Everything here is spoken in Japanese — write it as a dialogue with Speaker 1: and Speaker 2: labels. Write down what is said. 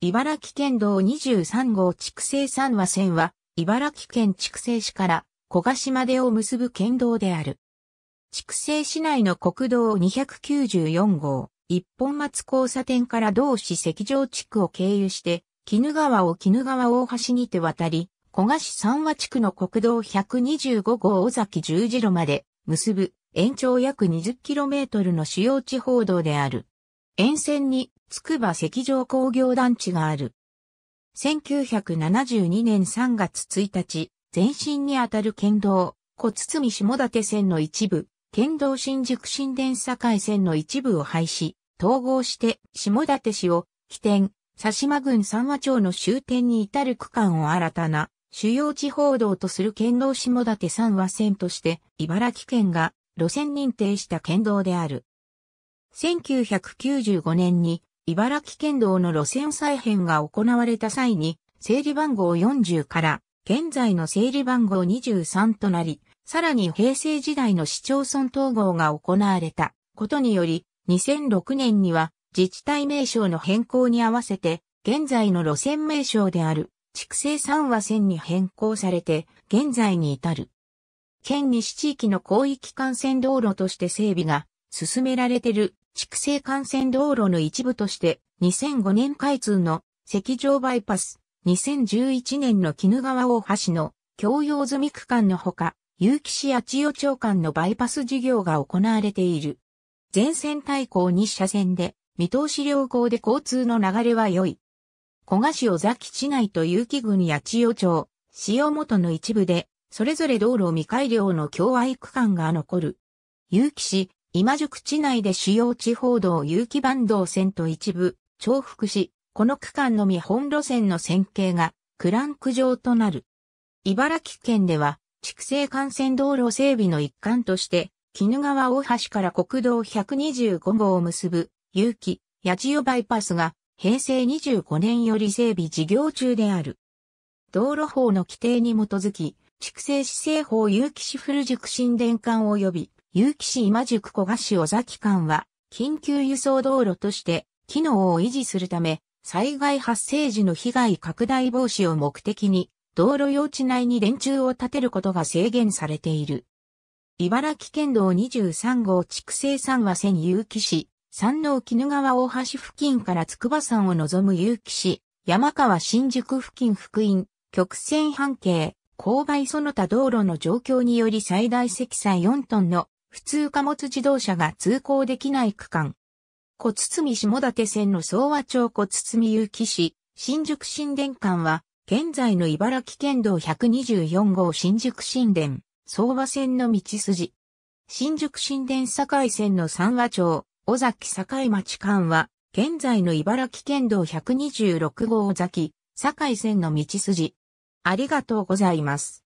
Speaker 1: 茨城県道23号筑西三和線は、茨城県筑西市から小ヶ島でを結ぶ県道である。筑西市内の国道294号、一本松交差点から同市石城地区を経由して、絹川を絹川大橋にて渡り、小賀市三和地区の国道125号尾崎十字路まで結ぶ延長約 20km の主要地方道である。沿線に筑波石上工業団地がある。1972年3月1日、前身にあたる県道、小堤下館線の一部、県道新宿新田会線の一部を廃止、統合して下館市を起点、佐島郡三和町の終点に至る区間を新たな主要地方道とする県道下館三和線として、茨城県が路線認定した県道である。1995年に茨城県道の路線再編が行われた際に、整理番号40から現在の整理番号23となり、さらに平成時代の市町村統合が行われたことにより、2006年には自治体名称の変更に合わせて、現在の路線名称である畜生三和線に変更されて、現在に至る。県西地域の広域幹線道路として整備が進められている畜生幹線道路の一部として、2005年開通の石城バイパス、2011年の鬼怒川大橋の共用済み区間のほか、結城市八千代町間のバイパス事業が行われている。全線対向2車線で、見通し良好で交通の流れは良い。小賀市尾崎市内と結城郡八千代町、塩本の一部で、それぞれ道路未改良の共愛区間が残る。結城市、今宿地内で主要地方道有機坂道線と一部、重複し、この区間のみ本路線の線形がクランク状となる。茨城県では、畜生幹線道路整備の一環として、絹川大橋から国道125号を結ぶ、有機、八千代バイパスが、平成25年より整備事業中である。道路法の規定に基づき、畜生市政法有機市古塾新電管及び、結城市今宿小賀市小崎間は、緊急輸送道路として、機能を維持するため、災害発生時の被害拡大防止を目的に、道路用地内に電柱を建てることが制限されている。茨城県道23号畜生山は線有機市、山王絹川大橋付近から筑波山を望む有機市、山川新宿付近福音、曲線半径、勾配その他道路の状況により最大積載4トンの普通貨物自動車が通行できない区間。小堤下館線の総和町小堤結城市、新宿新田間は、現在の茨城県道124号新宿新田、総和線の道筋。新宿新田境線の三和町、尾崎境町間は、現在の茨城県道126号尾崎、境線の道筋。ありがとうございます。